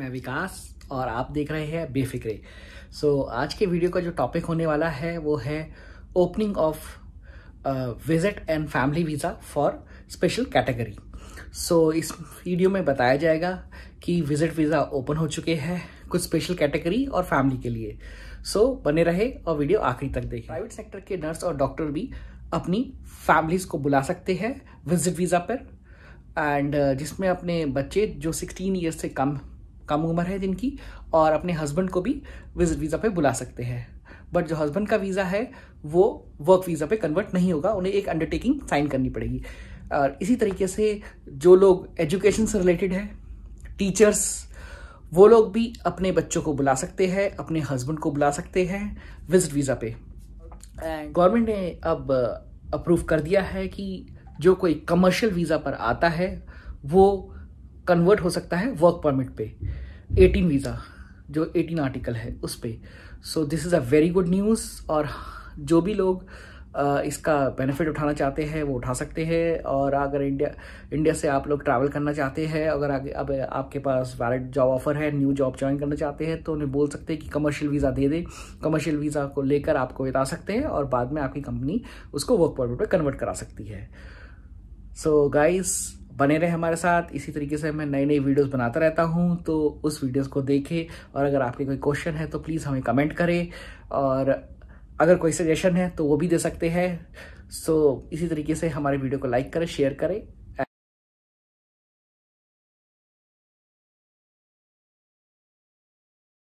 मैं विकास और आप देख रहे हैं बेफिक्रे सो so, आज के वीडियो का जो टॉपिक होने वाला है वो है opening of visit and family visa for special category so इस वीडियो में बताया जाएगा कि विजिट वीज़ा ओपन हो चुके हैं कुछ स्पेशल कैटेगरी और फैमिली के लिए सो so, बने रहे और वीडियो आखिरी तक देखें प्राइवेट सेक्टर के नर्स और डॉक्टर भी अपनी फैमिलीज़ को बुला सकते हैं विजिट वीज़ा पर एंड uh, जिसमें अपने बच्चे जो 16 ईयर्स से कम कम उम्र है जिनकी और अपने हस्बैंड को भी विजिट वीज़ा पे बुला सकते हैं बट जो हस्बैंड का वीज़ा है वो वर्क वीज़ा पे कन्वर्ट नहीं होगा उन्हें एक अंडरटेकिंग साइन करनी पड़ेगी और इसी तरीके से जो लोग एजुकेशन से रिलेटेड है टीचर्स वो लोग भी अपने बच्चों को बुला सकते हैं अपने हस्बैंड को बुला सकते हैं विजिट वीज़ा पे गवर्नमेंट ने अब अप्रूव uh, कर दिया है कि जो कोई कमर्शियल वीज़ा पर आता है वो कन्वर्ट हो सकता है वर्क परमिट पे 18 वीज़ा जो 18 आर्टिकल है उस पर so this is a very good news और जो भी लोग इसका बेनिफिट उठाना चाहते हैं वो उठा सकते हैं और अगर इंडिया इंडिया से आप लोग ट्रैवल करना चाहते हैं अगर आगे अब आपके पास वैलिड जॉब ऑफर है न्यू जॉब ज्वाइन करना चाहते हैं तो उन्हें बोल सकते हैं कि कमर्शियल वीज़ा दे दें कमर्शियल वीज़ा को लेकर आपको बता सकते हैं और बाद में आपकी कंपनी उसको वर्क परमिट पर कन्वर्ट करा सकती है सो so, गाइज़ बने रहे हमारे साथ इसी तरीके से मैं नई नई वीडियोस बनाता रहता हूँ तो उस वीडियोस को देखें और अगर आपके कोई क्वेश्चन है तो प्लीज़ हमें कमेंट करें और अगर कोई सजेशन है तो वो भी दे सकते हैं सो so, इसी तरीके से हमारे वीडियो को लाइक करें शेयर करें